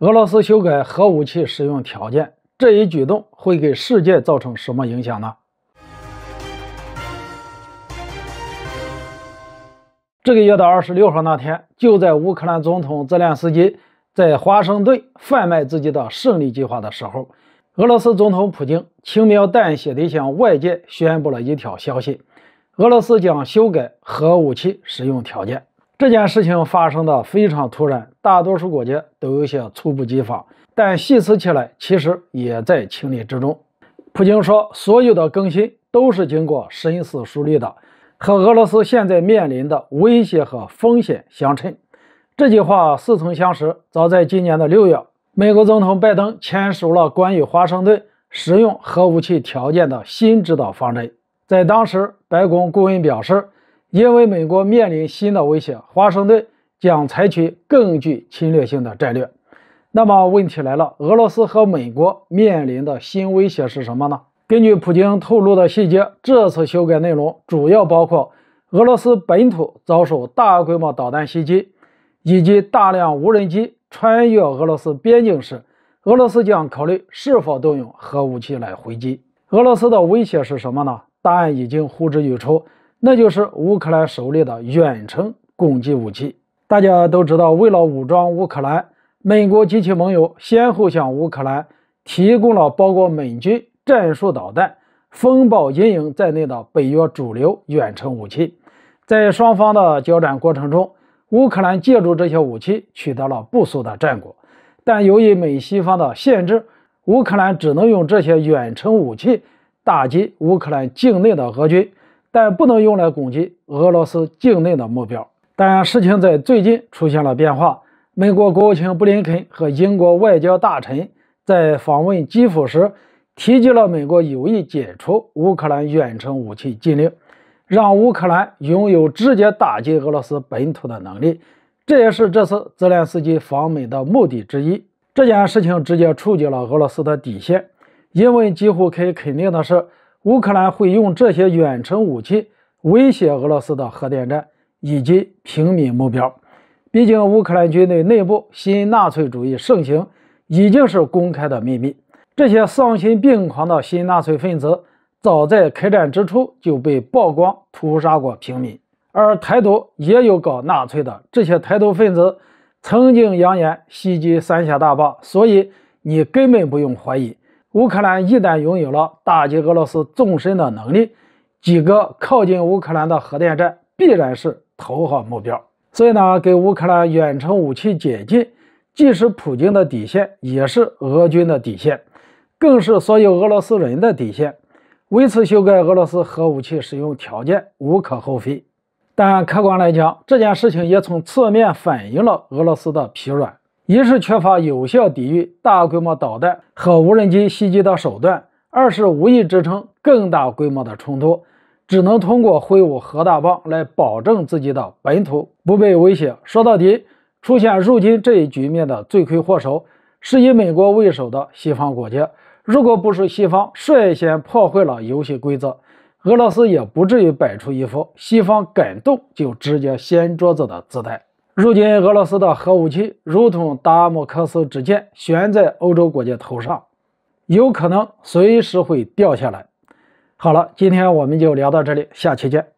俄罗斯修改核武器使用条件，这一举动会给世界造成什么影响呢？这个月的二十六号那天，就在乌克兰总统泽连斯基在华盛顿贩卖自己的“胜利计划”的时候，俄罗斯总统普京轻描淡写的向外界宣布了一条消息：俄罗斯将修改核武器使用条件。这件事情发生的非常突然，大多数国家都有些猝不及防，但细思起来，其实也在情理之中。普京说：“所有的更新都是经过深思熟虑的，和俄罗斯现在面临的威胁和风险相称。”这句话似曾相识。早在今年的六月，美国总统拜登签署了关于华盛顿使用核武器条件的新指导方针，在当时，白宫顾问表示。因为美国面临新的威胁，华盛顿将采取更具侵略性的战略。那么问题来了，俄罗斯和美国面临的新威胁是什么呢？根据普京透露的细节，这次修改内容主要包括：俄罗斯本土遭受大规模导弹袭击，以及大量无人机穿越俄罗斯边境时，俄罗斯将考虑是否动用核武器来回击。俄罗斯的威胁是什么呢？答案已经呼之欲出。那就是乌克兰手里的远程攻击武器。大家都知道，为了武装乌克兰，美国及其盟友先后向乌克兰提供了包括美军战术导弹、风暴阴影在内的北约主流远程武器。在双方的交战过程中，乌克兰借助这些武器取得了不俗的战果。但由于美西方的限制，乌克兰只能用这些远程武器打击乌克兰境内的俄军。但不能用来攻击俄罗斯境内的目标。但事情在最近出现了变化。美国国务卿布林肯和英国外交大臣在访问基辅时，提及了美国有意解除乌克兰远程武器禁令，让乌克兰拥有直接打击俄罗斯本土的能力。这也是这次泽连斯基访美的目的之一。这件事情直接触及了俄罗斯的底线，因为几乎可以肯定的是。乌克兰会用这些远程武器威胁俄罗斯的核电站以及平民目标。毕竟，乌克兰军队内部新纳粹主义盛行，已经是公开的秘密。这些丧心病狂的新纳粹分子，早在开战之初就被曝光屠杀过平民。而台独也有搞纳粹的，这些台独分子曾经扬言袭击三峡大坝，所以你根本不用怀疑。乌克兰一旦拥有了打击俄罗斯纵深的能力，几个靠近乌克兰的核电站必然是头号目标。所以呢，给乌克兰远程武器解禁，既是普京的底线，也是俄军的底线，更是所有俄罗斯人的底线。为此修改俄罗斯核武器使用条件，无可厚非。但客观来讲，这件事情也从侧面反映了俄罗斯的疲软。一是缺乏有效抵御大规模导弹和无人机袭击的手段，二是无意支撑更大规模的冲突，只能通过挥舞核大棒来保证自己的本土不被威胁。说到底，出现如今这一局面的罪魁祸首是以美国为首的西方国家。如果不是西方率先破坏了游戏规则，俄罗斯也不至于摆出一副西方敢动就直接掀桌子的姿态。如今，俄罗斯的核武器如同达摩克斯之剑悬在欧洲国家头上，有可能随时会掉下来。好了，今天我们就聊到这里，下期见。